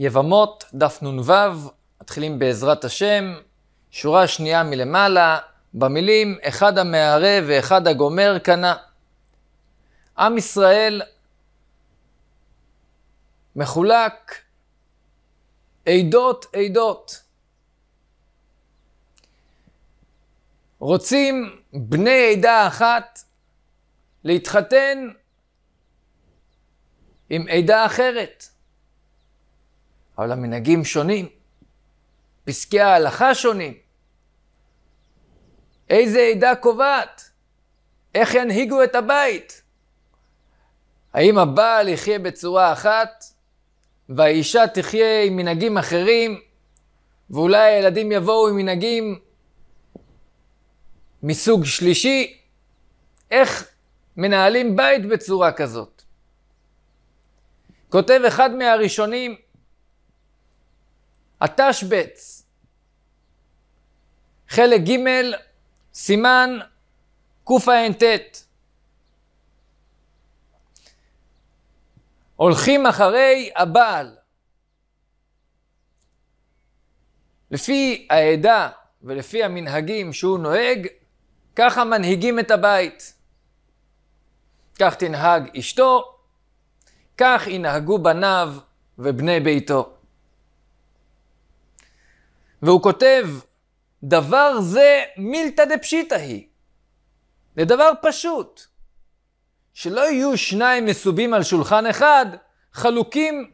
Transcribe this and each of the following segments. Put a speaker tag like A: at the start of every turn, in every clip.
A: יבמות, דף נ"ו, מתחילים בעזרת השם, שורה שנייה מלמעלה, במילים אחד המערה ואחד הגומר קנה. עם ישראל מחולק עדות עדות. רוצים בני עדה אחת להתחתן עם עדה אחרת. אבל המנהגים שונים, פסקי ההלכה שונים. איזה עדה קובעת? איך ינהיגו את הבית? האם הבעל יחיה בצורה אחת, והאישה תחיה עם מנהגים אחרים, ואולי הילדים יבואו עם מנהגים מסוג שלישי? איך מנהלים בית בצורה כזאת? כותב אחד מהראשונים, התשבץ, חלק ג', סימן קע"ט. הולכים אחרי הבעל. לפי העדה ולפי המנהגים שהוא נוהג, ככה מנהיגים את הבית. כך תנהג אשתו, כך ינהגו בניו ובני ביתו. והוא כותב, דבר זה מילתא דפשיטא היא. זה דבר פשוט. שלא יהיו שניים מסובים על שולחן אחד, חלוקים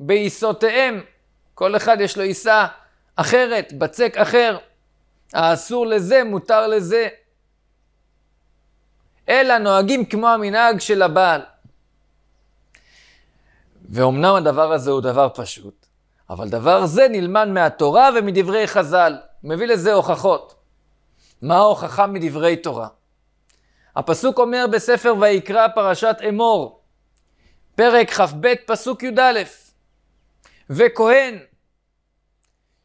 A: בעיסותיהם. כל אחד יש לו עיסה אחרת, בצק אחר. האסור לזה, מותר לזה. אלא נוהגים כמו המנהג של הבעל. ואומנם הדבר הזה הוא דבר פשוט, אבל דבר זה נלמד מהתורה ומדברי חז"ל. מביא לזה הוכחות. מה ההוכחה מדברי תורה? הפסוק אומר בספר ויקרא פרשת אמור, פרק כ"ב פסוק י"א, וכהן,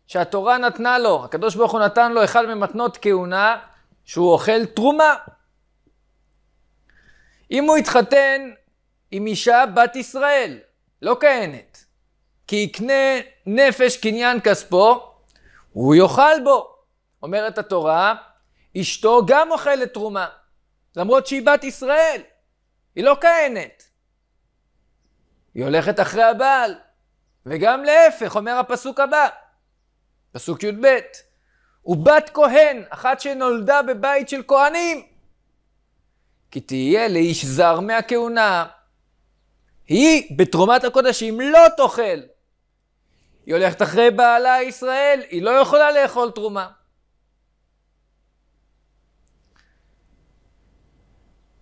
A: שהתורה נתנה לו, הקדוש ברוך הוא נתן לו אחד ממתנות כהונה, שהוא אוכל תרומה. אם הוא התחתן עם אישה בת ישראל, לא כהנת, כי יקנה נפש קניין כספו, הוא יאכל בו. אומרת התורה, אשתו גם אוכלת תרומה, למרות שהיא בת ישראל, היא לא כהנת. היא הולכת אחרי הבעל, וגם להפך, אומר הפסוק הבא, פסוק י"ב, ובת כהן, אחת שנולדה בבית של כהנים, כי תהיה לאיש זר מהכהונה. היא בתרומת הקודשים לא תאכל היא הולכת אחרי בעלה ישראל, היא לא יכולה לאכול תרומה.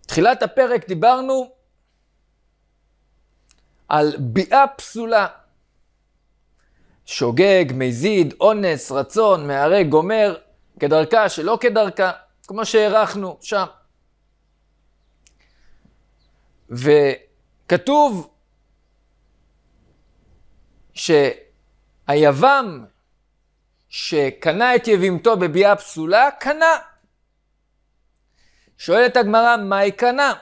A: תחילת הפרק דיברנו על ביאה פסולה. שוגג, מזיד, אונס, רצון, מהרג, גומר, כדרכה, שלא כדרכה, כמו שהערכנו שם. וכתוב ש... היבם שקנה את יבימתו בביאה פסולה, קנה. שואלת הגמרא, היא קנה?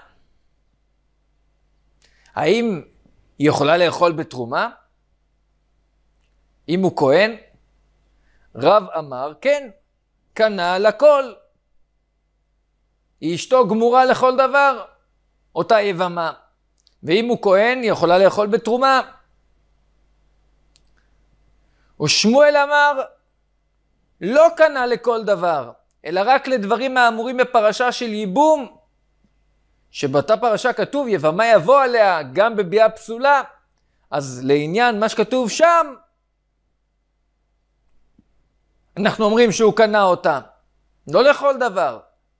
A: האם היא יכולה לאכול בתרומה? אם הוא כהן? רב אמר, כן, קנה לכל. היא אשתו גמורה לכל דבר, אותה יבמה. ואם הוא כהן, היא יכולה לאכול בתרומה. או שמואל אמר, לא קנה לכל דבר, אלא רק לדברים האמורים בפרשה של ייבום, שבאותה פרשה כתוב, יבמה יבוא עליה, גם בביאה פסולה. אז לעניין מה שכתוב שם, אנחנו אומרים שהוא קנה אותה. לא לכל דבר.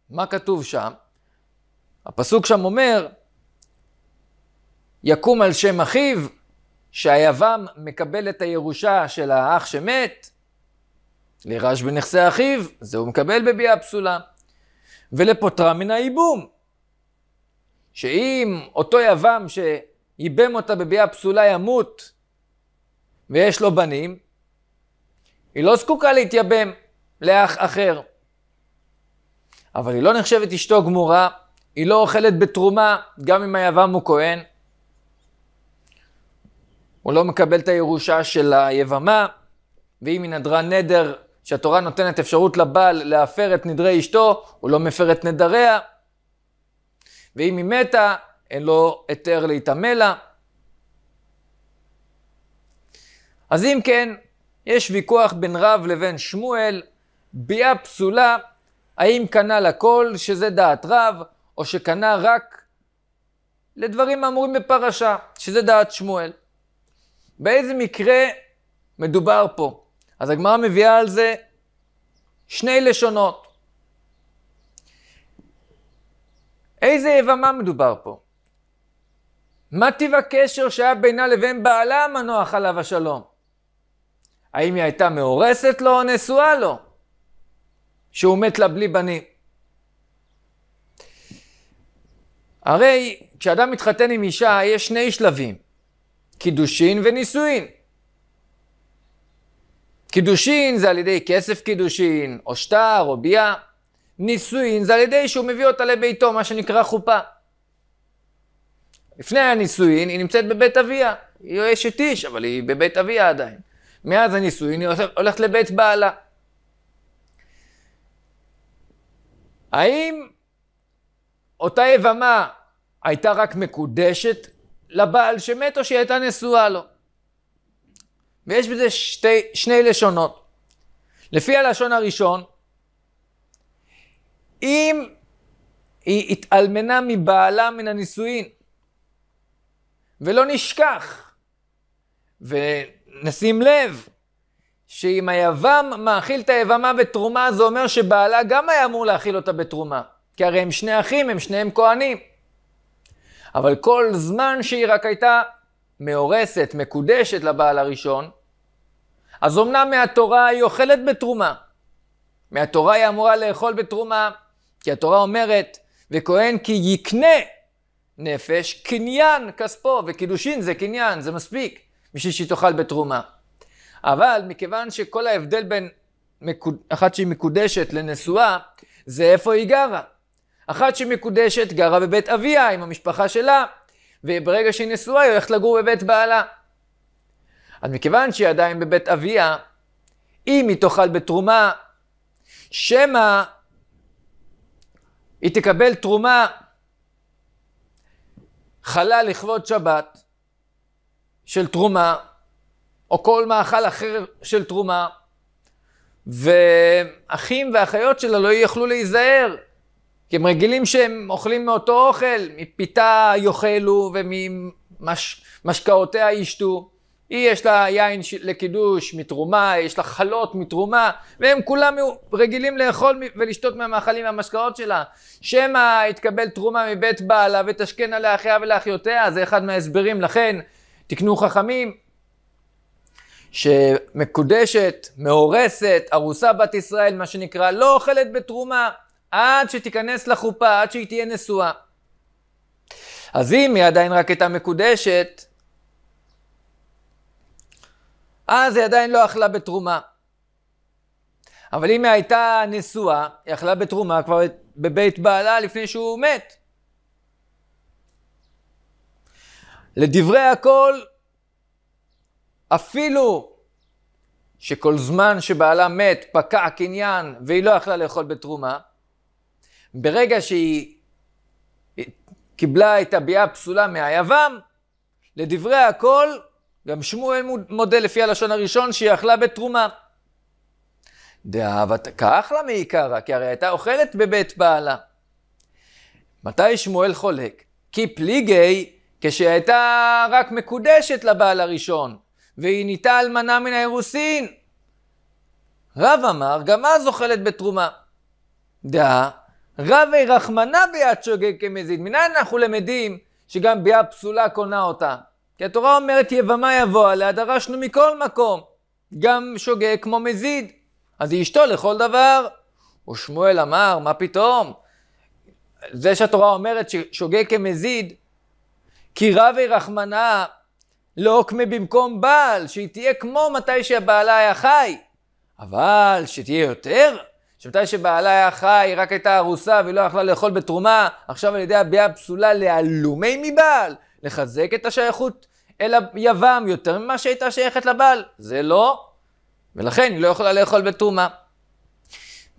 A: מה כתוב שם? הפסוק שם אומר, יקום על שם אחיו, שהיוון מקבל את הירושה של האח שמת, לרש בנכסי אחיו, זה הוא מקבל בביאה פסולה. ולפוטרה מן הייבום, שאם אותו יבם שייבם אותה בביאה פסולה ימות ויש לו בנים, היא לא זקוקה להתייבם לאח אחר. אבל היא לא נחשבת אשתו גמורה, היא לא אוכלת בתרומה, גם אם היבם הוא כהן. הוא לא מקבל את הירושה של היבמה, ואם היא נדרה נדר, שהתורה נותנת אפשרות לבעל להפר את נדרי אשתו, הוא לא מפר את נדריה. ואם היא מתה, אין לו היתר להיטמא לה. אז אם כן, יש ויכוח בין רב לבין שמואל, ביאה פסולה, האם קנה לכל, שזה דעת רב, או שקנה רק לדברים האמורים בפרשה, שזה דעת שמואל. באיזה מקרה מדובר פה? אז הגמרא מביאה על זה שני לשונות. איזה יבמה מדובר פה? מה טיב הקשר שהיה בינה לבין בעלה המנוח עליו השלום? האם היא הייתה מאורסת לו או נשואה לו? שהוא מת לה בלי בנים. הרי כשאדם מתחתן עם אישה יש שני שלבים. קידושין ונישואין. קידושין זה על ידי כסף קידושין, או שטר, או ביאה. נישואין זה על ידי שהוא מביא אותה לביתו, מה שנקרא חופה. לפני הנישואין היא נמצאת בבית אביה. היא אשת איש, אבל היא בבית אביה עדיין. מאז הנישואין היא הולכת לבית בעלה. האם אותה יבמה הייתה רק מקודשת לבעל שמת או שהיא הייתה נשואה לו. ויש בזה שתי, שני לשונות. לפי הלשון הראשון, אם היא התאלמנה מבעלה מן הנישואין, ולא נשכח, ונשים לב שאם היבם מאכיל את היבמה בתרומה, זה אומר שבעלה גם היה אמור להאכיל אותה בתרומה. כי הרי הם שני אחים, הם שניהם כהנים. אבל כל זמן שהיא רק הייתה מאורסת, מקודשת לבעל הראשון, אז אמנם מהתורה היא אוכלת בתרומה. מהתורה היא אמורה לאכול בתרומה, כי התורה אומרת, וכהן כי יקנה נפש קניין כספו, וקידושין זה קניין, זה מספיק, בשביל שהיא תאכל בתרומה. אבל מכיוון שכל ההבדל בין מקוד... אחת שהיא מקודשת לנשואה, זה איפה היא גרה. אחת שמקודשת גרה בבית אביה עם המשפחה שלה, וברגע שהיא נשואה היא הולכת לגור בבית בעלה. אז מכיוון שהיא עדיין בבית אביה, אם היא תאכל בתרומה, שמא היא תקבל תרומה חלה לכבוד שבת של תרומה, או כל מאכל אחר של תרומה, ואחים ואחיות שלה לא יוכלו להיזהר כי הם רגילים שהם אוכלים מאותו אוכל, מפיתה יאכלו וממשקאותיה ומש, ישתו. היא יש לה יין ש... לקידוש מתרומה, יש לה חלות מתרומה, והם כולם רגילים לאכול ולשתות מהמאכלים והמשקאות שלה. שמא יתקבל תרומה מבית בעלה ותשקנה לאחיה ולאחיותיה, זה אחד מההסברים. לכן, תקנו חכמים, שמקודשת, מאורסת, ארוסה בת ישראל, מה שנקרא, לא אוכלת בתרומה. עד שתיכנס לחופה, עד שהיא תהיה נשואה. אז אם היא עדיין רק הייתה מקודשת, אז היא עדיין לא אכלה בתרומה. אבל אם היא הייתה נשואה, היא אכלה בתרומה כבר בבית בעלה לפני שהוא מת. לדברי הכל, אפילו שכל זמן שבעלה מת פקע הקניין והיא לא יכלה לאכול בתרומה, ברגע שהיא קיבלה את הביאה הפסולה מהיבם, לדברי הכל, גם שמואל מודה לפי הלשון הראשון שהיא אכלה בתרומה. דאהבת כך לה מעיקרא, כי הרי הייתה אוכלת בבית בעלה. מתי שמואל חולק? כי פליגי, כשהייתה רק מקודשת לבעל הראשון, והיא נהייתה אלמנה מן האירוסין. רב אמר, גם אז אוכלת בתרומה. דאה, רבי רחמנא ביד שוגג כמזיד. מנין אנחנו למדים שגם ביה פסולה קונה אותה? כי התורה אומרת יבמה יבוא עליה, דרשנו מכל מקום. גם שוגג כמו מזיד. אז היא אשתו לכל דבר. ושמואל אמר, מה פתאום? זה שהתורה אומרת ששוגג כמזיד, כי רבי רחמנא עוקמה לא במקום בעל, שהיא תהיה כמו מתי שבעלה היה חי. אבל שתהיה יותר, שמתי שבעלה היה חי, היא רק הייתה ארוסה והיא לא יכלה לאכול בתרומה, עכשיו על ידי הביאה פסולה להלומי מבעל, לחזק את השייכות אל היבם יותר ממה שהייתה שייכת לבעל. זה לא, ולכן היא לא יכולה לאכול בתרומה.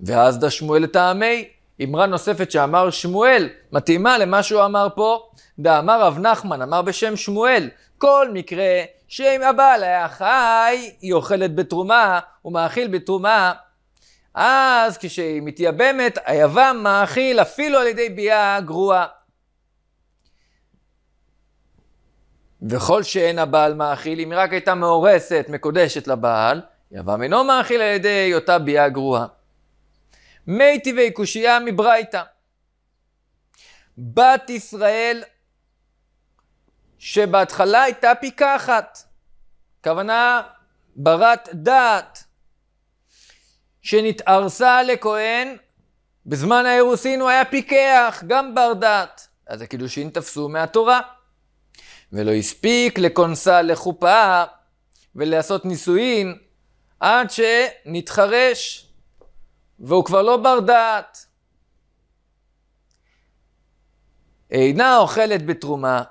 A: ואז דה שמואל לטעמי, אמרה נוספת שאמר שמואל, מתאימה למה שהוא אמר פה. דאמר רב נחמן, אמר בשם שמואל, כל מקרה שאם הבעל היה חי, היא אוכלת בתרומה, הוא מאכיל בתרומה. אז כשהיא מתייבמת, היבם מאכיל אפילו על ידי ביאה גרועה. וכל שאין הבעל מאכיל, אם רק הייתה מאורסת, מקודשת לבעל, יבם אינו מאכיל על ידי אותה ביאה גרועה. מי טבעי קושייה מברייתא. בת ישראל שבהתחלה הייתה פיקחת, כוונה ברת דעת, שנתערסה לכהן בזמן האירוסין הוא היה פיקח, גם בר דעת. אז הקידושין תפסו מהתורה. ולא הספיק לכונסה לחופה ולעשות נישואין עד שנתחרש, והוא כבר לא בר דעת. אינה אוכלת בתרומה.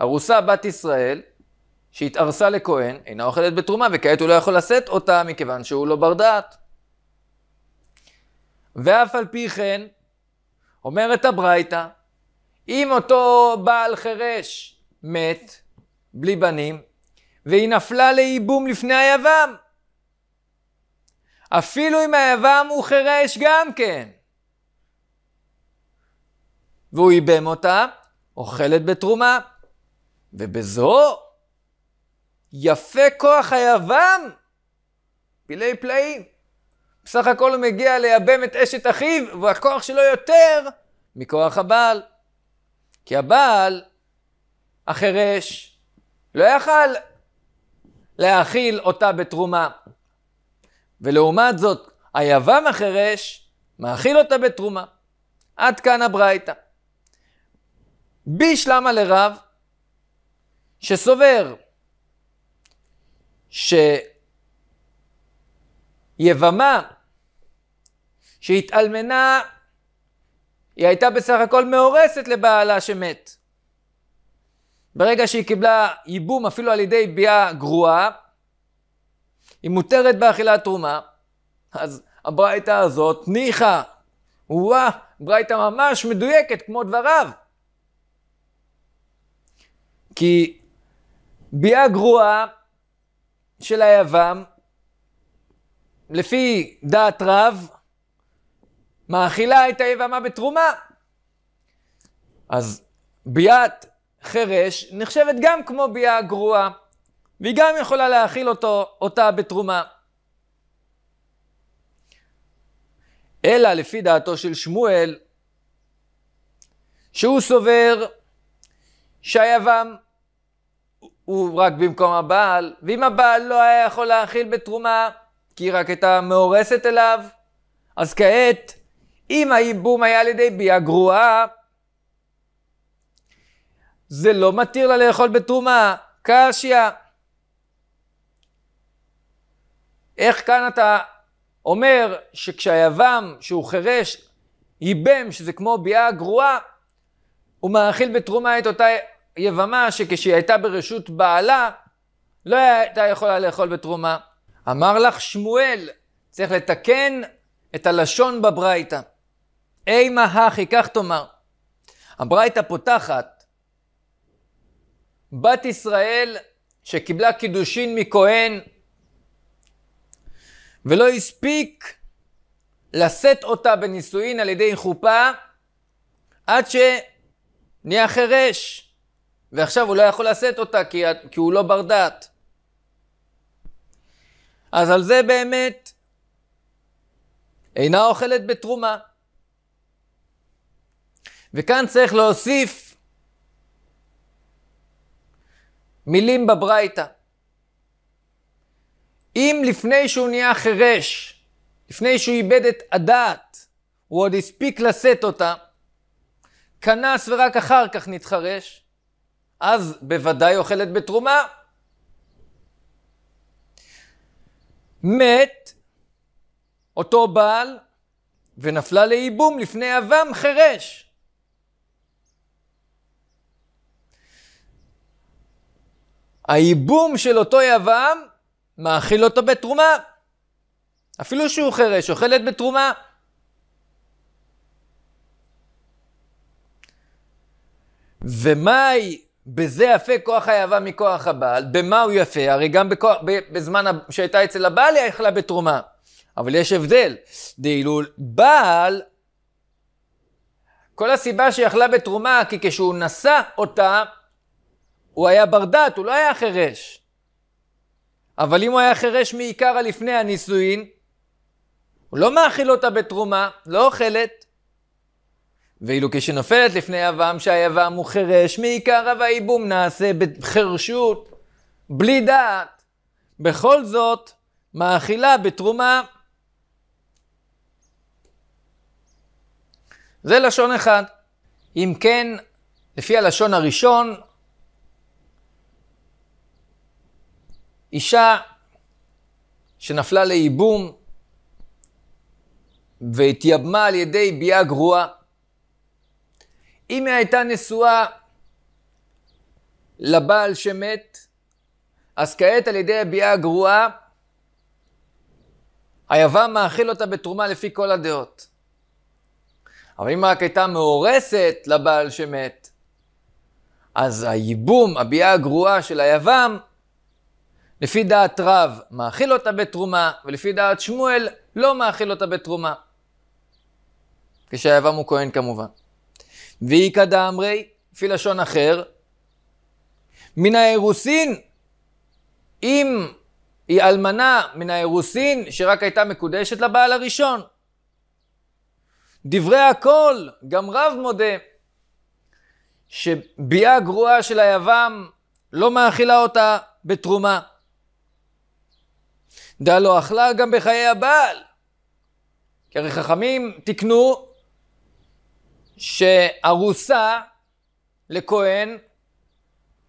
A: ארוסה בת ישראל, שהתארסה לכהן, אינה אוכלת בתרומה, וכעת הוא לא יכול לשאת אותה מכיוון שהוא לא בר דעת. ואף על פי כן, אומרת הברייתא, אם אותו בעל חירש מת, בלי בנים, והיא נפלה לייבום לפני היבם, אפילו אם היבם הוא חירש גם כן, והוא ייבם אותה, אוכלת בתרומה, ובזו יפה כוח היוון! פילי פלאים. בסך הכל הוא מגיע לייבם את אשת אחיו, והכוח שלו יותר מכוח הבעל. כי הבעל, החירש, לא יכל להאכיל אותה בתרומה. ולעומת זאת, היוון החירש מאכיל אותה בתרומה. עד כאן הברייתא. בישלמה לרב, שסובר שיבמה שהתאלמנה, היא הייתה בסך הכל מאורסת לבעלה שמת. ברגע שהיא קיבלה ייבום אפילו על ידי ביאה גרועה, היא מותרת באכילת תרומה, אז הברייתא הזאת ניחא, וואה, ברייתא ממש מדויקת כמו דבריו. כי ביאה גרועה של היוון, לפי דעת רב, מאכילה את היבמה בתרומה. אז ביאת חרש נחשבת גם כמו ביאה גרועה, והיא גם יכולה להאכיל אותו, אותה בתרומה. אלא לפי דעתו של שמואל, שהוא סובר שהיבם הוא רק במקום הבעל, ואם הבעל לא היה יכול להאכיל בתרומה, כי היא רק הייתה מאורסת אליו, אז כעת, אם הייבום היה על ידי ביה גרועה, זה לא מתיר לה לאכול בתרומה, קשיא. איך כאן אתה אומר שכשהיבם, שהוא חירש, ייבם, שזה כמו ביאה גרועה, הוא מאכיל בתרומה את אותה יבמה שכשהיא הייתה ברשות בעלה, לא הייתה יכולה לאכול בתרומה. אמר לך שמואל, צריך לתקן את הלשון בברייתא. אימה הכי, כך תאמר. הברייתא פותחת, בת ישראל שקיבלה קידושין מכהן ולא הספיק לשאת אותה בנישואין על ידי חופה עד שנהיה חירש. ועכשיו הוא לא יכול לשאת אותה כי, כי הוא לא בר דעת. אז על זה באמת אינה אוכלת בתרומה. וכאן צריך להוסיף מילים בברייתא. אם לפני שהוא נהיה חירש, לפני שהוא איבד את הדעת, הוא עוד הספיק לשאת אותה, כנס ורק אחר כך נתחרש, אז בוודאי אוכלת בתרומה. מת אותו בעל ונפלה לייבום לפני אבם חירש. הייבום של אותו יבם מאכיל אותו בתרומה. אפילו שהוא חירש, אוכלת בתרומה. ומאי בזה יפה כוח היאבה מכוח הבעל, במה הוא יפה? הרי גם בכוח, בזמן שהייתה אצל הבעל היא יכלה בתרומה. אבל יש הבדל, דאילו בעל, כל הסיבה שיכלה בתרומה, כי כשהוא נשא אותה, הוא היה בר דת, הוא לא היה חירש. אבל אם הוא היה חירש מעיקר הלפני הנישואין, הוא לא מאכיל אותה בתרומה, לא אוכלת, ואילו כשנופלת לפני יבם, שהיבם הוא חירש, מעיקר רב האיבום נעשה בחירשות, בלי דעת. בכל זאת, מאכילה בתרומה. זה לשון אחד. אם כן, לפי הלשון הראשון, אישה שנפלה לייבום והתייבמה על ידי ביאה גרועה, אם היא הייתה נשואה לבעל שמת, אז כעת על ידי הביאה הגרועה, היוון מאכיל אותה בתרומה לפי כל הדעות. אבל אם רק הייתה מאורסת לבעל שמת, אז הייבום, הביאה הגרועה של היוון, לפי דעת רב מאכיל אותה בתרומה, ולפי דעת שמואל לא מאכיל אותה בתרומה. כשהיוון הוא כהן כמובן. ואיכא דאמרי, לפי לשון אחר, מן האירוסין, אם היא אלמנה מן האירוסין שרק הייתה מקודשת לבעל הראשון. דברי הכל, גם רב מודה, שביאה גרועה של היבם לא מאכילה אותה בתרומה. לא אכלה גם בחיי הבעל. כי הרי חכמים תיקנו שארוסה לכהן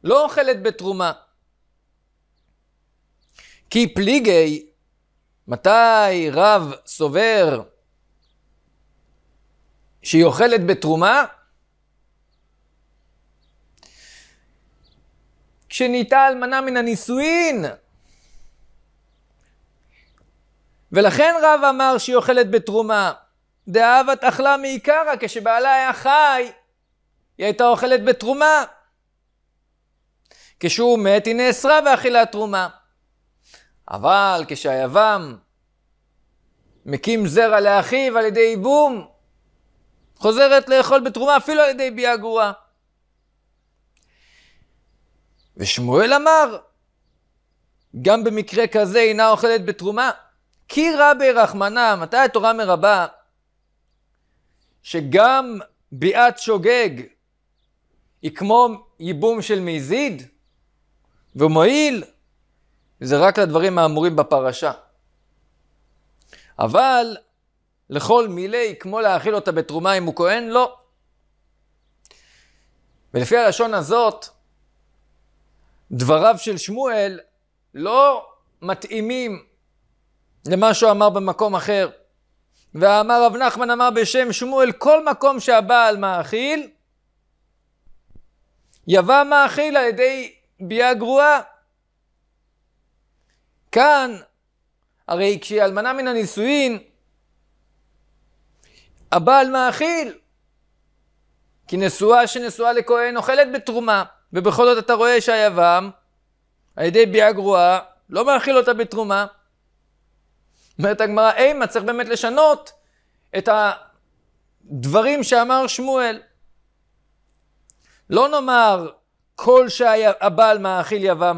A: לא אוכלת בתרומה. כי פליגי, מתי רב סובר שהיא אוכלת בתרומה? כשנהייתה אלמנה מן הנישואין. ולכן רב אמר שהיא אוכלת בתרומה. דאבת אכלה מעיקרא, כשבעלה היה חי, היא הייתה אוכלת בתרומה. כשהוא מת, היא נאסרה באכילת תרומה. אבל כשהיבם מקים זרע לאחיו על ידי בום, חוזרת לאכול בתרומה אפילו על ידי ביאה גרועה. ושמואל אמר, גם במקרה כזה אינה אוכלת בתרומה. כי רבי רחמנה, מתי התורה מרבה שגם ביאת שוגג היא כמו ייבום של מזיד ומועיל, זה רק לדברים האמורים בפרשה. אבל לכל מילי, כמו להאכיל אותה בתרומה אם הוא כהן, לא. ולפי הלשון הזאת, דבריו של שמואל לא מתאימים למה שהוא אמר במקום אחר. ואמר רב נחמן אמר בשם שמואל, כל מקום שהבעל מאכיל, יבא מאכיל על ידי ביאה גרועה. כאן, הרי כשהיא אלמנה מן הנישואין, הבעל מאכיל. כי נשואה שנשואה לכהן אוכלת בתרומה, ובכל זאת אתה רואה שהיבם, על ידי ביאה גרועה, לא מאכיל אותה בתרומה. אומרת הגמרא, אי, מה צריך באמת לשנות את הדברים שאמר שמואל. לא נאמר כל שהבעל מאכיל יבא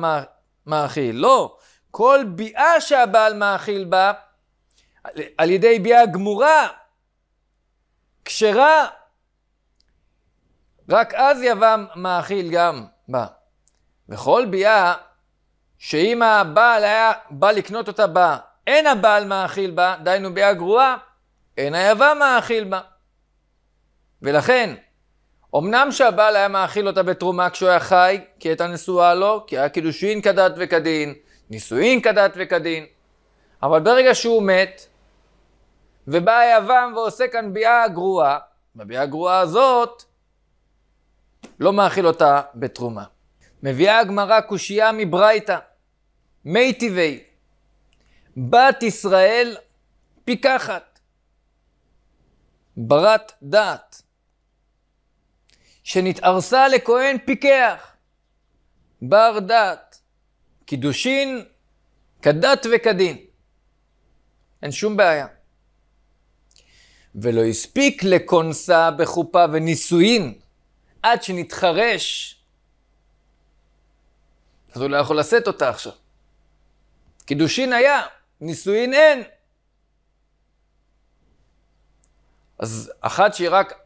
A: מאכיל, לא. כל ביאה שהבעל מאכיל בה, על ידי ביאה גמורה, כשרה, רק אז יבא מאכיל גם בה. וכל ביאה שאם הבעל היה בא לקנות אותה בה אין הבעל מאכיל בה, דהיינו ביה גרועה, אין היבה מאכיל בה. ולכן, אמנם שהבעל היה מאכיל אותה בתרומה כשהוא היה חי, כי הייתה נשואה לו, כי היה קידושין כדת וכדין, נישואין כדת וכדין, אבל ברגע שהוא מת, ובא היבם ועושה כאן ביאה גרועה, בביאה הגרועה הזאת, לא מאכיל אותה בתרומה. מביאה הגמרא קושייה מברייתא, מי טבעי, בת ישראל פיקחת, ברת דעת, שנתערסה לכהן פיקח, בר דעת, קידושין כדת וכדין. אין שום בעיה. ולא הספיק לכונסה בחופה ונישואין עד שנתחרש, אז הוא לא יכול לשאת אותה עכשיו. קידושין היה, נישואין אין. אז אחת שהיא רק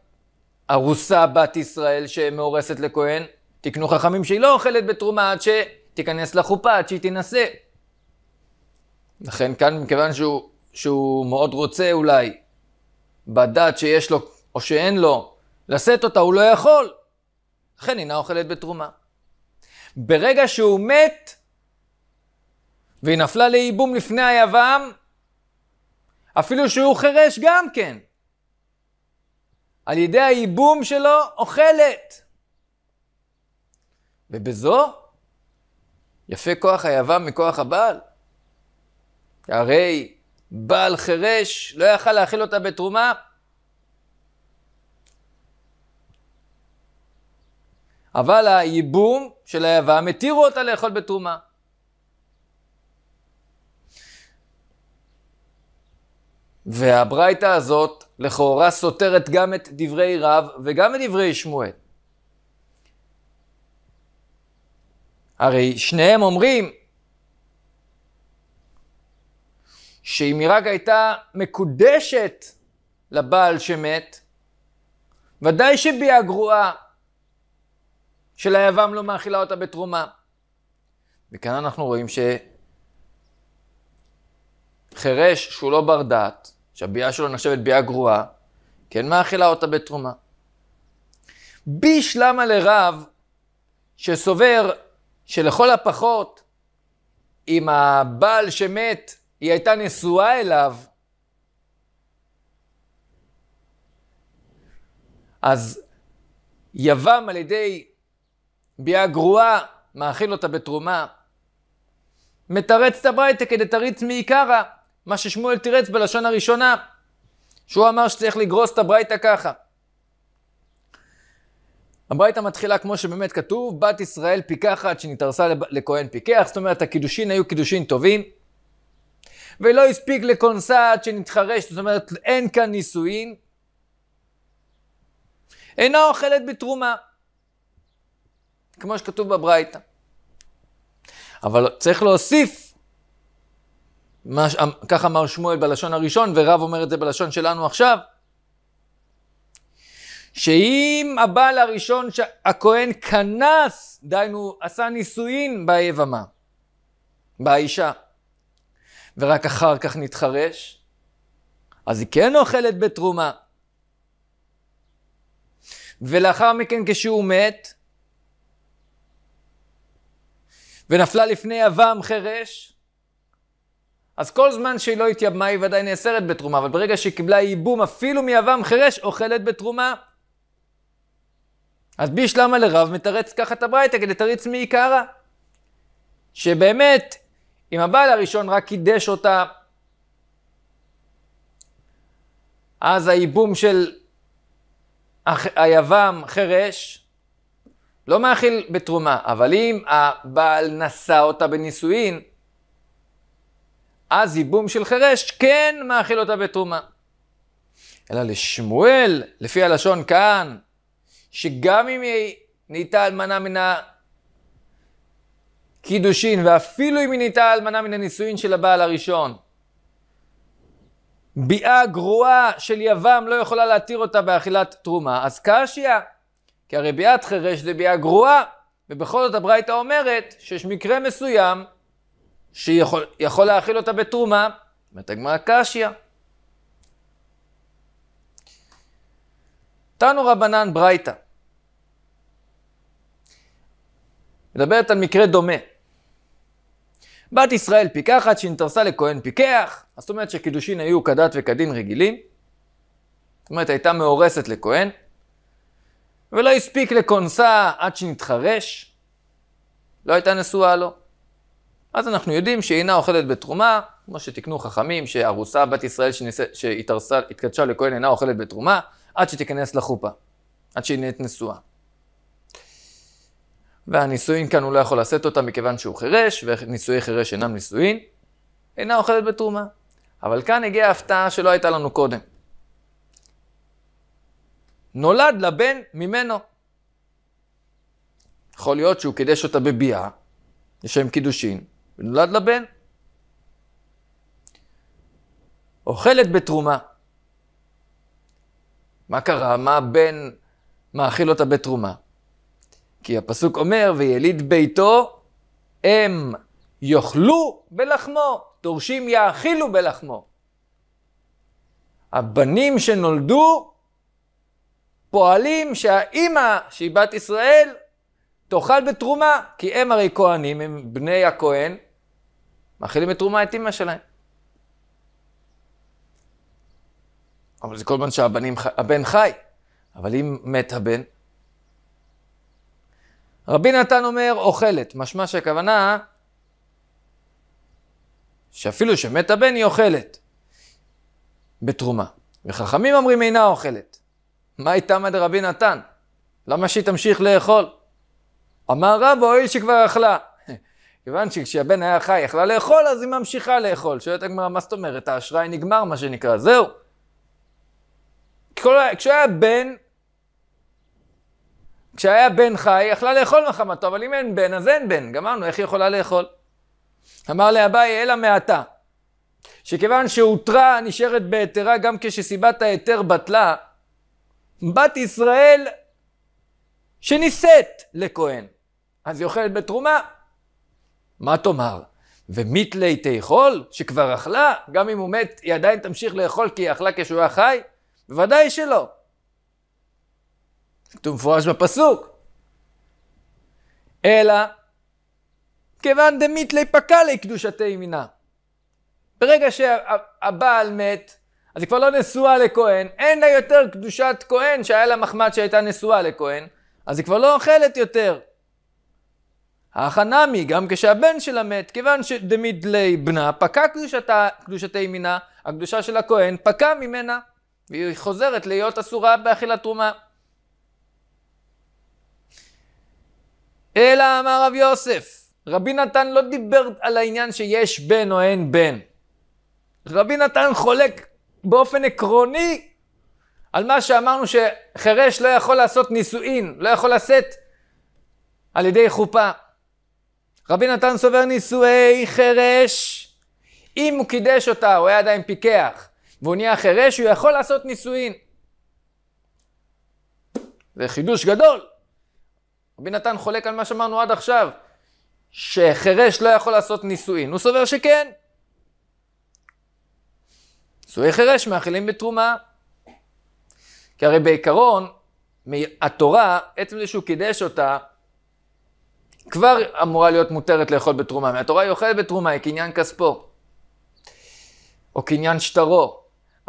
A: ארוסה בת ישראל שמאורסת לכהן, תקנו חכמים שהיא לא אוכלת בתרומה עד שתיכנס לחופה, עד שהיא תינשא. לכן כאן, מכיוון שהוא, שהוא מאוד רוצה אולי, בדת שיש לו או שאין לו, לשאת אותה, הוא לא יכול. לכן אינה אוכלת בתרומה. ברגע שהוא מת, והיא נפלה לייבום לפני היוון, אפילו שהוא חירש גם כן. על ידי הייבום שלו אוכלת. ובזו יפה כוח היוון מכוח הבעל. הרי בעל חירש לא יכל להאכיל אותה בתרומה. אבל הייבום של היוון התירו אותה לאכול בתרומה. והברייתא הזאת לכאורה סותרת גם את דברי רב וגם את דברי שמואל. הרי שניהם אומרים שאם היא רק הייתה מקודשת לבעל שמת, ודאי שביאה גרועה של היבם לא מאכילה אותה בתרומה. וכאן אנחנו רואים שחירש שהוא לא בר דעת, שהביאה שלו נחשבת ביאה גרועה, כן מאכילה אותה בתרומה. ביש למה לרב שסובר שלכל הפחות, אם הבעל שמת, היא הייתה נשואה אליו, אז יבם על ידי ביאה גרועה, מאכיל אותה בתרומה, מתרץ את הברייתא כדתריץ מעיקרא. מה ששמואל תירץ בלשון הראשונה, שהוא אמר שצריך לגרוס את הברייתא ככה. הברייתא מתחילה כמו שבאמת כתוב, בת ישראל פיקחת שנתערסה לכהן פיקח, זאת אומרת הקידושין היו קידושין טובים, ולא הספיק לכונסה עד שנתחרש, זאת אומרת אין כאן נישואין, אינה אוכלת בתרומה, כמו שכתוב בברייתא. אבל צריך להוסיף מה, אמ, כך אמר שמואל בלשון הראשון, ורב אומר את זה בלשון שלנו עכשיו, שאם הבעל הראשון, הכהן כנס, דהיינו עשה נישואין ביבמה, באישה, ורק אחר כך נתחרש, אז היא כן אוכלת בתרומה. ולאחר מכן כשהוא מת, ונפלה לפני יבם חרש, אז כל זמן שהיא לא התייבמה היא ודאי נאסרת בתרומה, אבל ברגע שהיא קיבלה ייבום אפילו מיבם חירש, אוכלת בתרומה. אז ביש למה לרב מתרץ ככה את הברייתא כדי תריץ מעיקרא. שבאמת, אם הבעל הראשון רק קידש אותה, אז הייבום של היבם חירש לא מאכיל בתרומה, אבל אם הבעל נשא אותה בנישואין, אז ייבום של חירש כן מאכיל אותה בתרומה. אלא לשמואל, לפי הלשון כאן, שגם אם היא נהייתה אלמנה מן הקידושין, ואפילו אם היא נהייתה אלמנה מן הנישואין של הבעל הראשון, ביאה גרועה של יבם לא יכולה להתיר אותה באכילת תרומה, אז קשיא, כי הרי ביאת חירש זה ביאה גרועה, ובכל זאת הברייתא אומרת שיש מקרה מסוים שיכול להאכיל אותה בתרומה, אומרת הגמרא קשיא. תנו רבנן ברייתא. מדברת על מקרה דומה. בת ישראל פיקחת שנתרסה לכהן פיקח, אז זאת אומרת שקידושין היו כדת וכדין רגילים, זאת אומרת הייתה מאורסת לכהן, ולא הספיק לכונסה עד שנתחרש, לא הייתה נשואה לו. אז אנחנו יודעים שהיא אינה אוכלת בתרומה, כמו שתיקנו חכמים, שארוסה בת ישראל שהתקדשה לכהן אינה אוכלת בתרומה, עד שתיכנס לחופה, עד שהיא נהיית נשואה. והנישואין כאן הוא לא יכול לשאת אותה מכיוון שהוא חירש, ונישואי חירש אינם נישואין, אינה אוכלת בתרומה. אבל כאן הגיעה ההפתעה שלא הייתה לנו קודם. נולד לבן ממנו. יכול להיות שהוא קידש אותה בביאה, יש להם קידושין, ונולד לה בן. אוכלת בתרומה. מה קרה? מה הבן מאכיל אותה בתרומה? כי הפסוק אומר, ויליד ביתו, הם יאכלו בלחמו, דורשים יאכילו בלחמו. הבנים שנולדו פועלים שהאימא, שהיא בת ישראל, תאכל בתרומה, כי הם הרי כהנים, הם בני הכהן, מאכילים את תרומה את אימא שלהם. אבל זה כל זמן שהבן חי, אבל אם מת הבן, רבי נתן אומר אוכלת, משמע שהכוונה שאפילו שמת הבן היא אוכלת בתרומה. וחכמים אומרים אינה אוכלת. מה איתה מה רבי נתן? למה שהיא תמשיך לאכול? אמר רב, הואיל שכבר אכלה. כיוון שכשהבן היה חי, יכלה לאכול, אז היא ממשיכה לאכול. שואלת הגמרא, מה זאת אומרת? האשראי נגמר, מה שנקרא, זהו. כל... כשהיה בן, כשהיה בן חי, היא יכלה לאכול מחמתו, אבל אם אין בן, אז אין בן. גמרנו, איך היא יכולה לאכול? אמר לאביי, אלא מעתה, שכיוון שהותרה נשארת בהתרה, גם כשסיבת ההיתר בטלה, בת ישראל שנישאת לכהן, אז היא אוכלת בתרומה, מה תאמר? ומית לי תאכול, שכבר אכלה, גם אם הוא מת, היא עדיין תמשיך לאכול כי היא אכלה כשהוא היה חי? בוודאי שלא. כתוב מפורש בפסוק. אלא, כיוון דמית דמיתלי פקלי קדושתי מינה. ברגע שהבעל מת, אז היא כבר לא נשואה לכהן, אין לה יותר קדושת כהן שהיה לה מחמד שהייתה נשואה לכהן, אז היא כבר לא אוכלת יותר. האחא נמי, גם כשהבן שלה מת, כיוון שדמידלי בנה, פקע קדושתה, קדושתי מינה, הקדושה של הכהן פקע ממנה, והיא חוזרת להיות אסורה באכילת תרומה. אלא אמר רב יוסף, רבי נתן לא דיבר על העניין שיש בן או אין בן. רבי נתן חולק באופן עקרוני על מה שאמרנו שחירש לא יכול לעשות נישואין, לא יכול לשאת על ידי חופה. רבי נתן סובר נישואי חירש, אם הוא קידש אותה, הוא היה עדיין פיקח, והוא נהיה חירש, הוא יכול לעשות נישואין. זה חידוש גדול. רבי נתן חולק על מה שאמרנו עד עכשיו, שחירש לא יכול לעשות נישואין. הוא סובר שכן. נישואי חירש מאכילים בתרומה. כי הרי בעיקרון, התורה, עצם זה שהוא קידש אותה, כבר אמורה להיות מותרת לאכול בתרומה. מהתורה היא אוכלת בתרומה, היא קניין כספו, או קניין שטרו,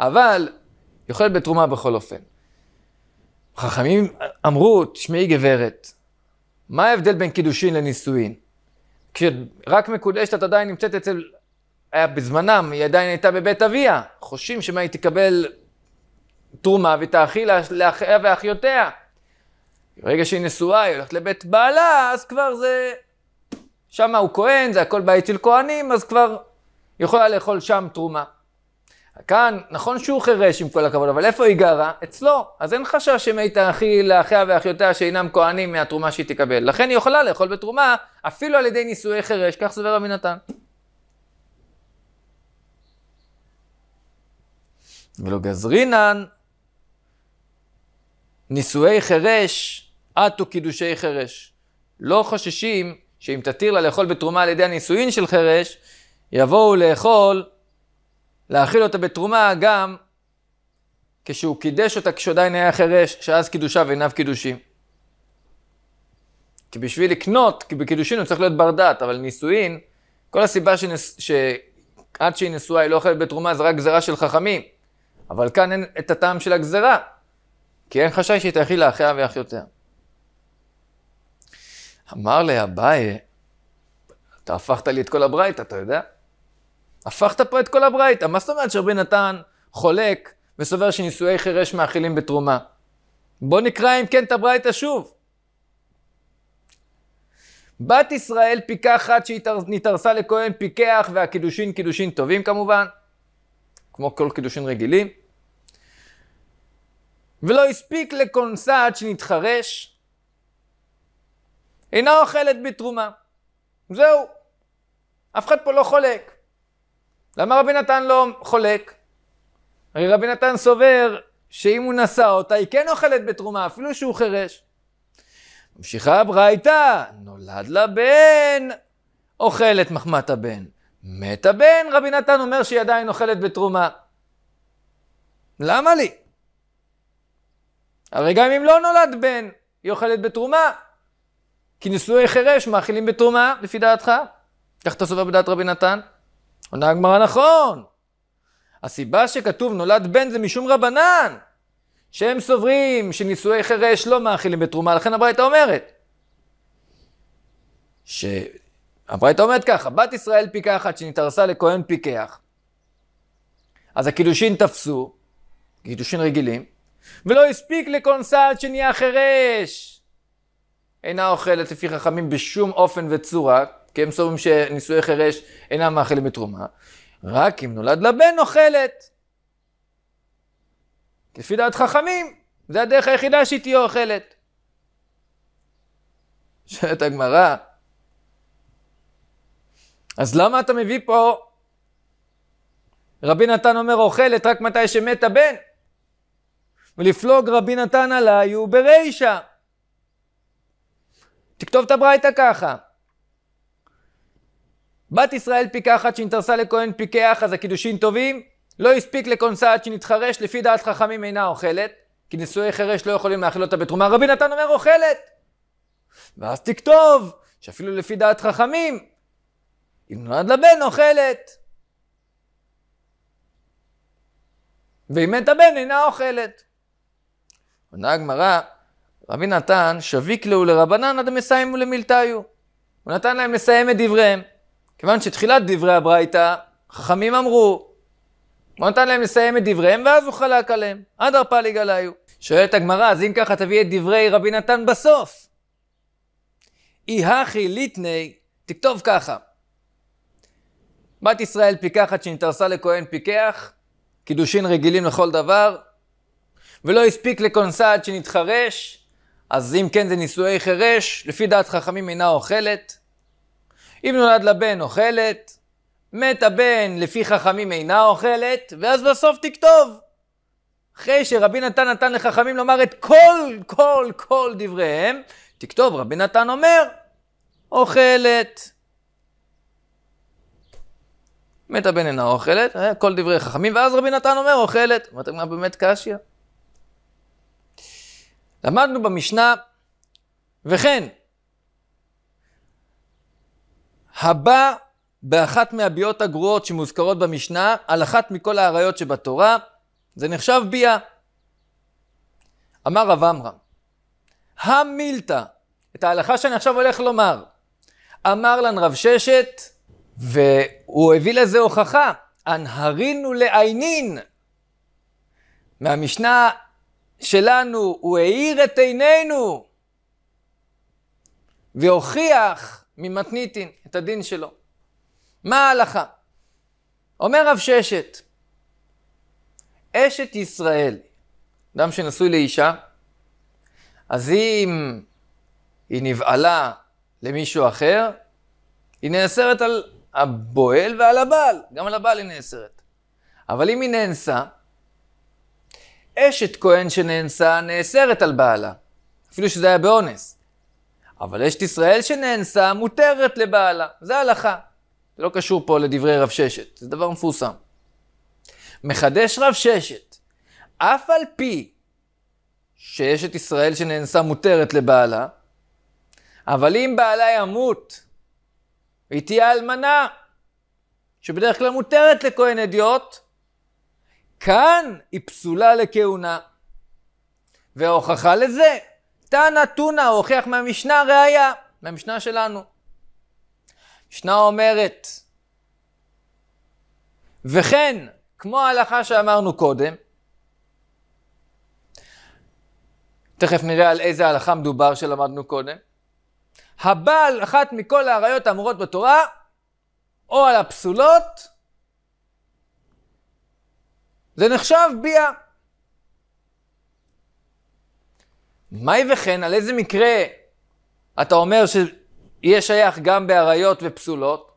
A: אבל היא אוכלת בתרומה בכל אופן. חכמים אמרו, תשמעי גברת, מה ההבדל בין קידושין לנישואין? כשרק מקודשת את עדיין נמצאת אצל, היה בזמנם, היא עדיין הייתה בבית אביה, חושבים שמה היא תקבל תרומה ותאכיל לאחיה ואחיותיה. ברגע שהיא נשואה, היא הולכת לבית בעלה, אז כבר זה... שם הוא כהן, זה הכל בית של כהנים, אז כבר יכולה לאכול שם תרומה. כאן, נכון שהוא חירש עם כל הכבוד, אבל איפה היא גרה? אצלו. אז אין חשש שמא תאכיל לאחיה ואחיותיה שאינם כהנים מהתרומה שהיא תקבל. לכן היא יכולה לאכול בתרומה, אפילו על ידי נישואי חירש, כך סובר רבי נתן. ולא גזרינן, נישואי חירש עטו קידושי חרש. לא חוששים שאם תתיר לה לאכול בתרומה על ידי הנישואין של חרש, יבואו לאכול, להאכיל אותה בתרומה גם כשהוא קידש אותה כשעדיין היה חרש, שאז קידושיו עיניו קידושים. כי בשביל לקנות, כי בקידושין הוא צריך להיות בר דעת, אבל נישואין, כל הסיבה שנס... שעד שהיא נשואה היא לא אוכלת בתרומה זה רק גזרה של חכמים. אבל כאן אין את הטעם של הגזרה, כי אין חשש שהיא תאכיל לאחיה ואחיותיה. אמר לאביי, אתה הפכת לי את כל הברייתא, אתה יודע? הפכת פה את כל הברייתא. מה זאת אומרת שרבי נתן חולק וסובר שנישואי חירש מאכילים בתרומה? בוא נקרא אם כן את הברייתא שוב. בת ישראל פיקחת שנתערסה לכהן פיקח והקידושין קידושין טובים כמובן, כמו כל קידושין רגילים. ולא הספיק לקונסה עד שנתחרש, אינה אוכלת בתרומה. זהו. אף אחד פה לא חולק. למה רבי נתן לא חולק? הרי רבי נתן סובר שאם הוא נשא אותה, היא כן אוכלת בתרומה, אפילו שהוא חירש. ממשיכה הברייתא, נולד לה בן, אוכלת מחמת הבן. מת הבן, רבי נתן אומר שהיא עדיין אוכלת בתרומה. למה לי? הרי גם אם לא נולד בן, היא אוכלת בתרומה. כי נישואי חירש מאכילים בתרומה, לפי דעתך? כך אתה סובר בדעת רבי נתן? עונה הגמרא נכון. הסיבה שכתוב נולד בן זה משום רבנן, שהם סוברים שנישואי חירש לא מאכילים בתרומה, לכן הברייתא אומרת. שהברייתא אומרת ככה, בת ישראל פיקחת שנתערסה לכהן פיקח, אז הקידושין תפסו, קידושין רגילים, ולא הספיק לקונסל שנהיה חירש. אינה אוכלת לפי חכמים בשום אופן וצורה, כי הם סוברים שנישואי חירש אינם מאכלים בתרומה, רק אם נולד לבן אוכלת. לפי דעת חכמים, זה הדרך היחידה שהיא תהיה אוכלת. שואלת הגמרא, אז למה אתה מביא פה, רבי נתן אומר אוכלת רק מתי שמת הבן? ולפלוג רבי נתן עליי הוא ברישה. תכתוב את הברייתא ככה. בת ישראל פיקחת שנתרסה לכהן פיקח, אז הקידושין טובים. לא הספיק לכונסה עד שנתחרש, לפי דעת חכמים אינה אוכלת, כי נשואי חרש לא יכולים לאכיל אותה בתרומה. רבי נתן אומר אוכלת. ואז תכתוב, שאפילו לפי דעת חכמים, אם נולד לבן אוכלת. ואם מת הבן אינה אוכלת. עונה הגמרא, רבי נתן, שביק להו לרבנן עד המסיים למילתיו. הוא נתן להם לסיים את דבריהם. כיוון שתחילת דברי הברייתא, חכמים אמרו, הוא נתן להם לסיים את דבריהם, ואז הוא חלק עליהם. עד ערפליג עליו. שואלת הגמרא, אז אם ככה תביא את דברי רבי נתן בסוף. אי הכי ליטני, תכתוב ככה. בת ישראל פיקחת שנתרסה לכהן פיקח, קידושין רגילים לכל דבר, ולא הספיק לקונסה עד שנתחרש, אז אם כן זה נישואי חירש, לפי דעת חכמים אינה אוכלת. אם נולד לבן אוכלת, מת הבן לפי חכמים אינה אוכלת, ואז בסוף תכתוב. אחרי שרבי נתן נתן לחכמים לומר את כל, כל, כל דבריהם, תכתוב, רבי נתן אומר, אוכלת. מת הבן אינה אוכלת, אה, כל דברי חכמים, ואז רבי נתן אומר, אוכלת. אמרתם מה באמת קשיא? למדנו במשנה, וכן, הבא באחת מהביאות הגרועות שמוזכרות במשנה, על אחת מכל האריות שבתורה, זה נחשב ביאה. אמר רב עמרם, המילתא, את ההלכה שאני עכשיו הולך לומר, אמר לן רב ששת, והוא הביא לזה הוכחה, אנהרינו לעיינין. מהמשנה שלנו, הוא האיר את עינינו והוכיח ממתניתין את הדין שלו. מה ההלכה? אומר רב ששת, אשת ישראל, אדם שנשוי לאישה, אז אם היא נבעלה למישהו אחר, היא נאסרת על הבועל ועל הבעל, גם על הבעל היא נאסרת. אבל אם היא נאנסה, אשת כהן שנאנסה נאסרת על בעלה, אפילו שזה היה באונס. אבל אשת ישראל שנאנסה מותרת לבעלה, זה הלכה. זה לא קשור פה לדברי רב ששת, זה דבר מפורסם. מחדש רב ששת, אף על פי שאשת ישראל שנאנסה מותרת לבעלה, אבל אם בעלה ימות, היא תהיה אלמנה, שבדרך כלל מותרת לכהן אדיוט, כאן היא פסולה לכהונה. וההוכחה לזה, תנא תונא הוכיח מהמשנה ראייה, מהמשנה שלנו. המשנה אומרת, וכן, כמו ההלכה שאמרנו קודם, תכף נראה על איזה הלכה מדובר שלמדנו קודם, הבעל אחת מכל האריות האמורות בתורה, או על הפסולות, זה נחשב ביאה. מהי וכן, על איזה מקרה אתה אומר שיהיה שייך גם באריות ופסולות?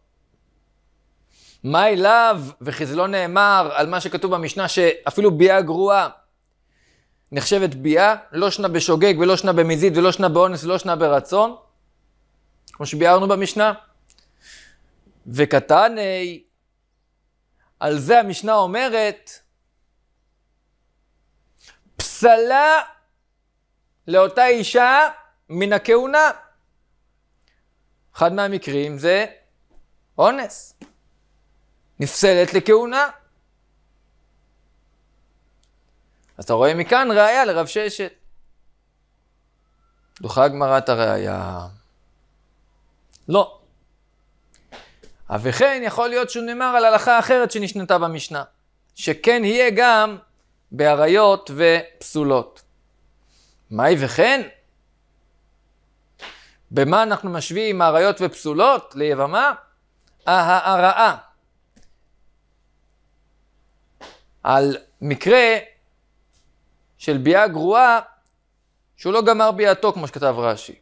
A: מהי לאו, וכי זה לא נאמר על מה שכתוב במשנה שאפילו ביאה גרועה נחשבת ביאה, לא שנה בשוגג ולא שנה במזיד ולא שנה באונס ולא שנה ברצון, כמו שביארנו במשנה. וקטני, על זה המשנה אומרת, האצלה לאותה אישה מן הכהונה. אחד מהמקרים זה אונס. נפסלת לכהונה. אז אתה רואה מכאן ראיה לרב ששת. דוחה הגמרא את הראיה. לא. וכן יכול להיות שהוא נאמר על הלכה אחרת שנשנתה במשנה, שכן יהיה גם באריות ופסולות. מהי וכן? במה אנחנו משווים אריות ופסולות ליבמה? ההערעה. על מקרה של ביאה גרועה שהוא לא גמר ביאתו כמו שכתב רש"י.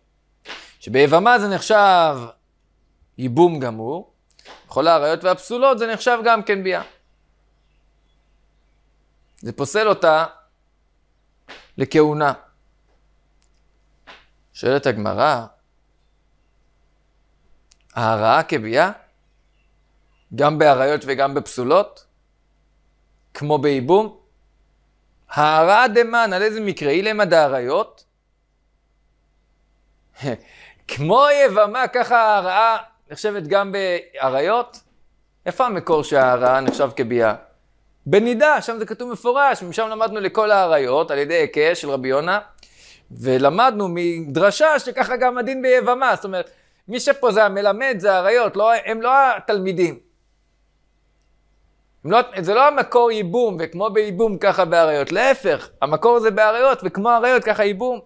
A: שביבמה זה נחשב ייבום גמור, בכל האריות והפסולות זה נחשב גם כן ביאה. זה פוסל אותה לכהונה. שואלת הגמרא, ההרעה כביאה? גם באריות וגם בפסולות? כמו בייבום? ההרעה דמן, על איזה מקרה? אילמה דאריות? כמו יבמה, ככה ההרעה נחשבת גם באריות? איפה המקור שההרעה נחשב כביאה? בנידה, שם זה כתוב מפורש, משם למדנו לכל האריות, על ידי היקש של רבי יונה, ולמדנו מדרשה שככה גם הדין ביבמה, זאת אומרת, מי שפה זה המלמד, זה האריות, לא, הם לא התלמידים. הם לא, זה לא המקור ייבום, וכמו בייבום ככה באריות, להפך, המקור זה באריות, וכמו אריות ככה ייבום.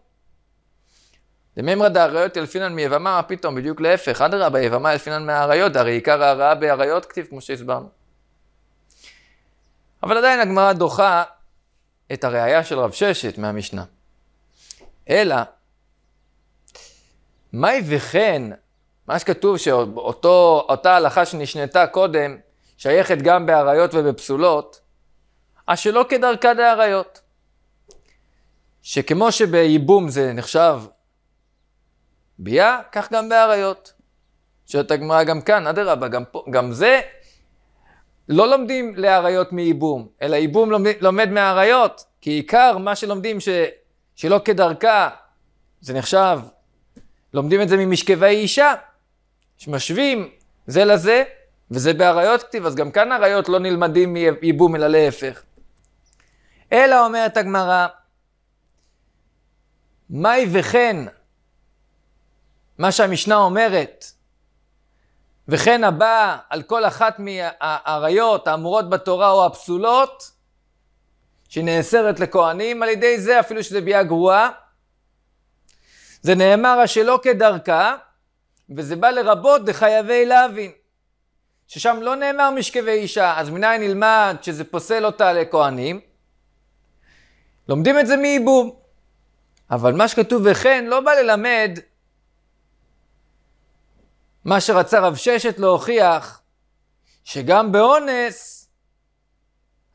A: למימרד האריות ילפינן מיבמה, מה פתאום, בדיוק להפך, אדרבה, יבמה ילפינן מהאריות, הרי עיקר ההרעה באריות כתיב, כמו שהסברנו. אבל עדיין הגמרא דוחה את הראייה של רב ששת מהמשנה. אלא, מהי וכן, מה שכתוב שאותה הלכה שנשנתה קודם, שייכת גם באריות ובפסולות, אז שלא כדרכה דאריות. שכמו שבייבום זה נחשב ביה, כך גם באריות. שאת הגמרא גם כאן, אדרבה, גם, גם זה לא לומדים לאריות מייבום, אלא ייבום לומד, לומד מאריות, כי עיקר מה שלומדים ש, שלא כדרכה, זה נחשב, לומדים את זה ממשכבי אישה, שמשווים זה לזה, וזה באריות כתיב, אז גם כאן אריות לא נלמדים מייבום אלא להפך. אלא אומרת הגמרא, מהי וכן, מה שהמשנה אומרת, וכן הבא על כל אחת מהעריות האמורות בתורה או הפסולות, שנאסרת לכהנים על ידי זה, אפילו שזה ביאה גרועה. זה נאמר השלא כדרכה, וזה בא לרבות דחייבי להבין, ששם לא נאמר משכבי אישה, אז מניין נלמד שזה פוסל אותה לכהנים? לומדים את זה מעיבוב. אבל מה שכתוב וכן לא בא ללמד מה שרצה רב ששת להוכיח, שגם באונס,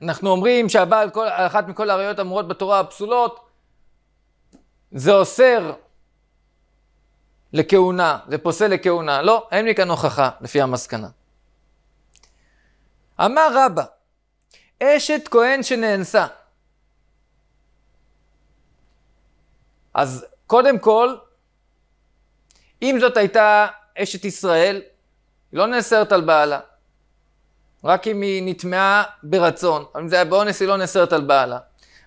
A: אנחנו אומרים שהבעל כל, אחת מכל העריות אמורות בתורה הפסולות, זה אוסר לכהונה, זה פוסל לכהונה. לא, אין לי כאן הוכחה, לפי המסקנה. אמר רבא, אשת כהן שנאנסה. אז קודם כל, אם זאת הייתה אשת ישראל היא לא נאסרת על בעלה. רק אם היא נטמעה ברצון. אם זה היה באונס, היא לא נאסרת על בעלה.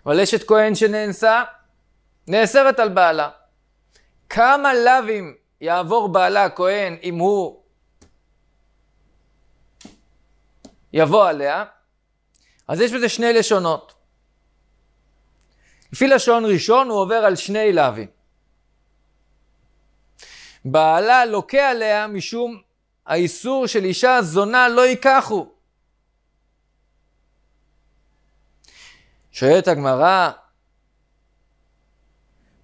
A: אבל אשת כהן שנאנסה, נאסרת על בעלה. כמה לאווים יעבור בעלה הכהן אם הוא יבוא עליה? אז יש בזה שני לשונות. לפי לשון ראשון הוא עובר על שני לאווים. בעלה לוקה עליה משום האיסור של אישה זונה לא ייקחו. שואלת הגמרא,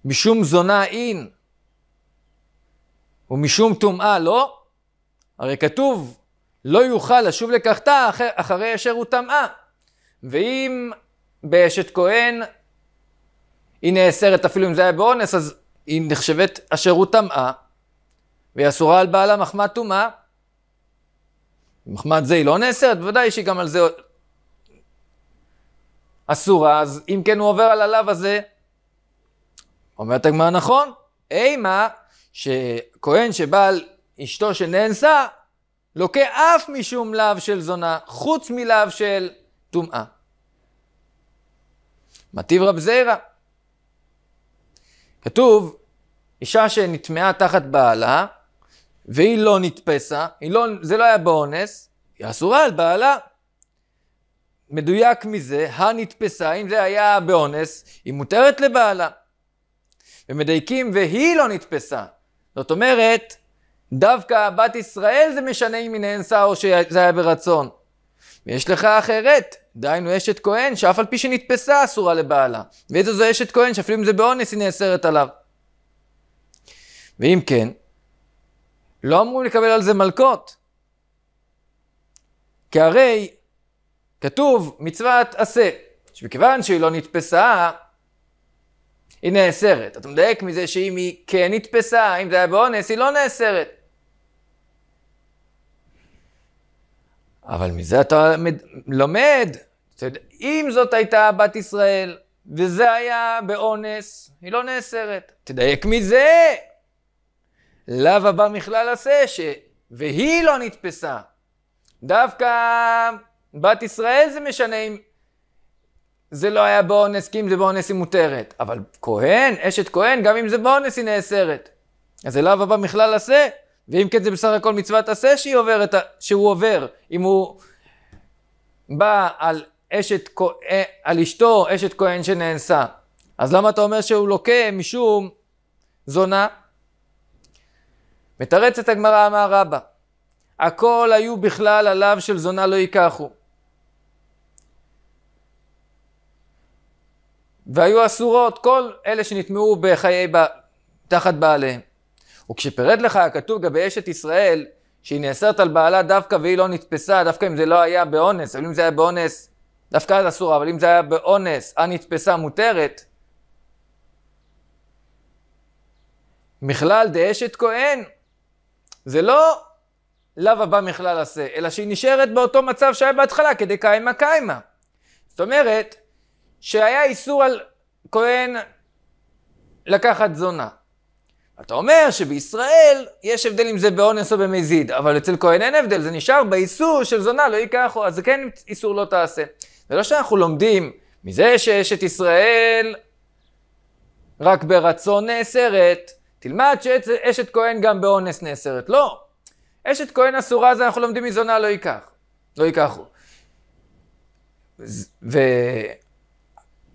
A: משום זונה אין, ומשום טומאה לא? הרי כתוב, לא יוכל לשוב לקחתה אחרי, אשר הוא טמאה. ואם באשת כהן היא נאסרת, אפילו אם זה היה באונס, אז היא נחשבת אשר הוא טמאה. והיא אסורה על בעלה מחמת טומאה. מחמת זה היא לא נאסרת, בוודאי שהיא גם על זה אסורה, אז אם כן הוא עובר על הלאו הזה. אומרת הגמרא נכון, אימה שכהן שבעל אשתו שנאנסה, לוקה אף משום לאו של זונה, חוץ מלאו של טומאה. מטיב רב זירא. כתוב, אישה שנטמעה תחת בעלה, והיא לא נתפסה, לא, זה לא היה באונס, היא אסורה על בעלה. מדויק מזה, הנתפסה, אם זה היה באונס, היא מותרת לבעלה. ומדייקים, והיא לא נתפסה. זאת אומרת, דווקא בת ישראל זה משנה אם היא נאנסה או שזה היה ברצון. ויש לך אחרת, דהיינו אשת כהן, שאף על פי שנתפסה אסורה לבעלה. ואיזו זו אשת כהן שאפילו אם זה באונס היא נאסרת עליו. ואם כן, לא אמורים לקבל על זה מלקות. כי הרי כתוב מצוות עשה, שמכיוון שהיא לא נתפסה, היא נאסרת. אתה מדייק מזה שאם היא כן נתפסה, אם זה היה באונס, היא לא נאסרת. אבל מזה אתה לומד. אם זאת הייתה בת ישראל, וזה היה באונס, היא לא נאסרת. תדייק מזה, לאו הבא מכלל עשה, ש... והיא לא נתפסה. דווקא בת ישראל זה משנה אם זה לא היה באונס, כי אם זה באונס היא מותרת. אבל כהן, אשת כהן, גם אם זה באונס היא נאסרת. אז זה לאו הבא מכלל עשה, ואם כן זה בסך הכל מצוות עשה שהיא עוברת, שהוא עובר. אם הוא בא על אשת, אה, על אשתו, אשת כהן שנאנסה. אז למה אתה אומר שהוא לוקה משום זונה? מתרצת הגמרא אמר רבא, הכל היו בכלל עליו של זונה לא ייקחו. והיו אסורות כל אלה שנטמעו בחיי, ב... תחת בעליהם. וכשפירט לך הכתוב גבי אשת ישראל, שהיא נאסרת על בעלה דווקא והיא לא נתפסה, דווקא אם זה לא היה באונס, אבל אם זה היה באונס, דווקא אז אסורה, אבל אם זה היה באונס, הנתפסה מותרת. מכלל דאשת כהן, זה לא לאו הבא מכלל עשה, אלא שהיא נשארת באותו מצב שהיה בהתחלה, כדי קיימה קיימה. זאת אומרת, שהיה איסור על כהן לקחת זונה. אתה אומר שבישראל יש הבדל אם זה באונס או במזיד, אבל אצל כהן אין הבדל, זה נשאר באיסור של זונה, לא ייקח, אז זה כן איסור לא תעשה. זה לא שאנחנו לומדים מזה שיש את ישראל רק ברצון נאסרת, תלמד שאשת כהן גם באונס נאסרת. לא. אשת כהן אסורה, אז אנחנו לומדים מזונה לא ייקח. לא ייקחו.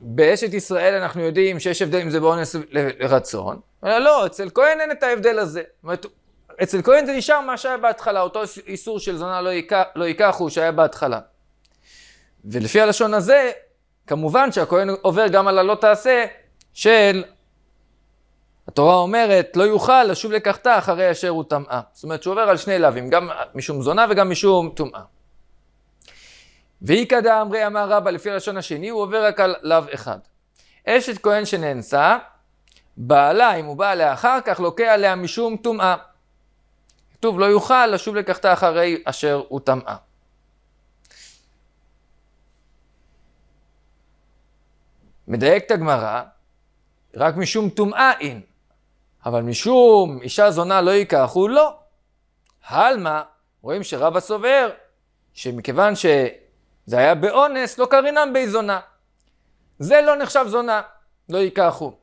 A: ובאשת ישראל אנחנו יודעים שיש הבדל אם זה באונס לרצון. אלא לא, אצל כהן אין את ההבדל הזה. זאת אומרת, אצל כהן זה נשאר מה שהיה בהתחלה, אותו איסור של זונה לא, ייקחו לא ייקחו שהיה בהתחלה. ולפי הלשון הזה, כמובן שהכהן עובר גם על הלא תעשה של התורה אומרת, לא יוכל לשוב לקחתה אחרי אשר הוא טמאה. זאת אומרת, שהוא עובר על שני לאווים, גם משום זונה וגם משום טומאה. ואיכא דאמרי אמר רבא, לפי הלשון השני, הוא עובר רק על לאו אחד. אשת כהן שנאנסה, בעלה, אם הוא בא עליה אחר כך, לוקה עליה משום טומאה. כתוב, לא יוכל לשוב לקחתה אחרי אשר הוא טמאה. מדייקת הגמרא, רק משום טומאה אין. אבל משום אישה זונה לא ייקחו, לא. הלמה, רואים שרבא סובר, שמכיוון שזה היה באונס, לא קרינם בי זונה. זה לא נחשב זונה, לא ייקחו.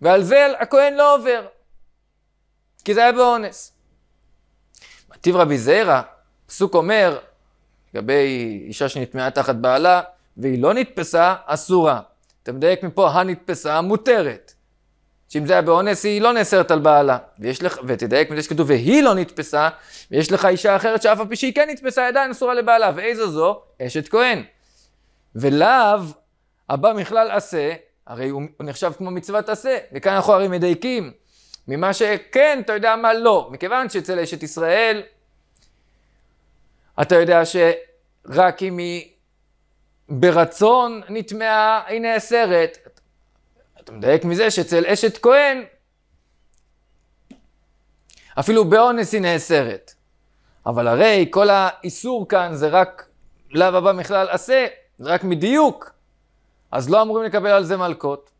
A: ועל זה הכהן לא עובר, כי זה היה באונס. מטיב רבי זרע, פסוק אומר, לגבי אישה שנטמעה תחת בעלה, והיא לא נתפסה, אסורה. אתה מדייק מפה, הנתפסה מותרת. שאם זה היה באונס, היא לא נאסרת על בעלה. ויש לך, ותדייק מזה שכתוב, והיא לא נתפסה, ויש לך אישה אחרת שאף על פי שהיא כן נתפסה, עדיין אסורה לבעלה, ואיזו זו? אשת כהן. ולאו הבא מכלל עשה, הרי הוא נחשב כמו מצוות עשה, וכאן אנחנו הרי מדייקים, ממה שכן, אתה יודע מה לא, מכיוון שאצל אשת ישראל, אתה יודע שרק אם היא ברצון נטמעה, היא נאסרת. אתה מדייק מזה שאצל אשת כהן, אפילו באונס היא נאסרת. אבל הרי כל האיסור כאן זה רק לאו הבא מכלל עשה, זה רק מדיוק. אז לא אמורים לקבל על זה מלקות.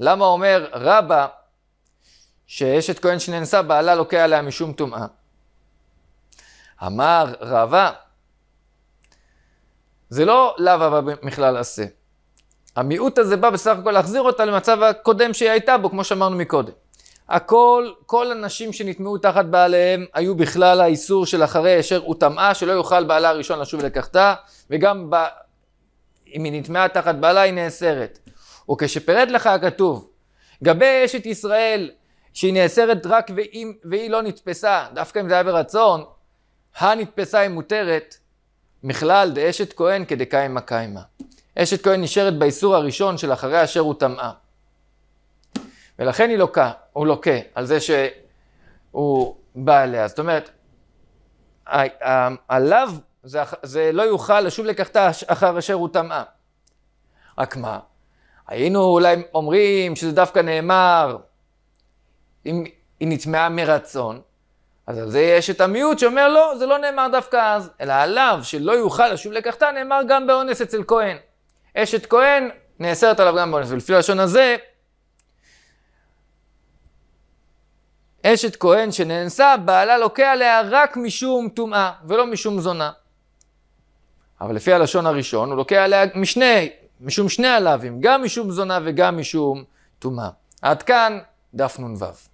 A: למה אומר רבא שאשת כהן שנאנסה בעלה לוקה עליה משום טומאה? אמר רבא, זה לא לאו הבא מכלל עשה. המיעוט הזה בא בסך הכל להחזיר אותה למצב הקודם שהיא הייתה בו, כמו שאמרנו מקודם. הכל, כל הנשים שנטמעו תחת בעליהם היו בכלל האיסור של אחרי אשר הוא טמאה, שלא יוכל בעלה הראשון לשוב ולקחתה, וגם ב... אם היא נטמעה תחת בעלה היא נאסרת. וכשפירט לך הכתוב, גבי אשת ישראל שהיא נאסרת רק ואם, והיא לא נתפסה, דווקא אם זה היה ברצון, הנתפסה היא מותרת, מכלל דאשת כהן כדקיימה קיימה. אשת כהן נשארת באיסור הראשון של אחרי אשר הוא טמאה. ולכן היא לוקה, הוא לוקה על זה שהוא בא אליה. זאת אומרת, עליו זה, זה לא יוכל לשוב לקחתה אחר אשר הוא טמאה. רק מה, היינו אולי אומרים שזה דווקא נאמר, אם היא נטמעה מרצון, אז על זה יש את המיעוט שאומר לא, זה לא נאמר דווקא אז, אלא עליו שלא יוכל לשוב לקחתה נאמר גם באונס אצל כהן. אשת כהן, נאסרת עליו גם באונס. ולפי הלשון הזה, אשת כהן שנאנסה, בעלה לוקה עליה רק משום טומאה, ולא משום זונה. אבל לפי הלשון הראשון, הוא לוקה עליה משני, משום שני הלאווים, גם משום זונה וגם משום טומאה. עד כאן דף נ"ו.